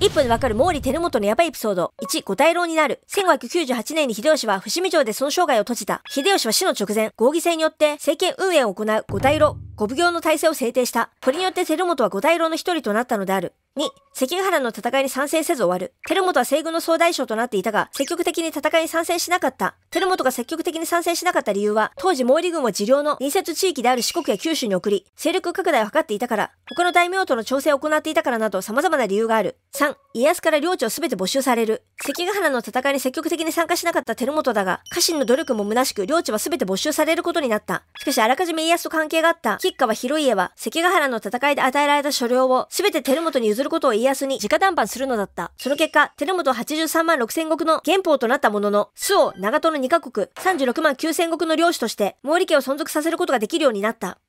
1分でわかる毛利輝元のヤバいエピソード。1、五大老になる。1598年に秀吉は伏見城でその生涯を閉じた。秀吉は死の直前、合議制によって政権運営を行う五大老、五奉行の体制を制定した。これによって輝元は五大老の一人となったのである。2、関ヶ原の戦いに参戦せず終わる。テルモトは西軍の総大将となっていたが、積極的に戦いに参戦しなかった。テルモトが積極的に参戦しなかった理由は、当時毛利軍を治療の隣接地域である四国や九州に送り、勢力拡大を図っていたから、他の大名との調整を行っていたからなど様々な理由がある。3、家康から領地を全て没収される。関ヶ原の戦いに積極的に参加しなかったテルモトだが、家臣の努力も虚しく領地は全て没収されることになった。しかしあらかじめ家康と関係があった、一家は広家は関ヶ原の戦いで与えられた所領を全て輝元に譲ることを家康に直談判するのだった。その結果、輝元83万6千石の元宝となったものの、周を長門の2カ国36万9千石の領主として毛利家を存続させることができるようになった。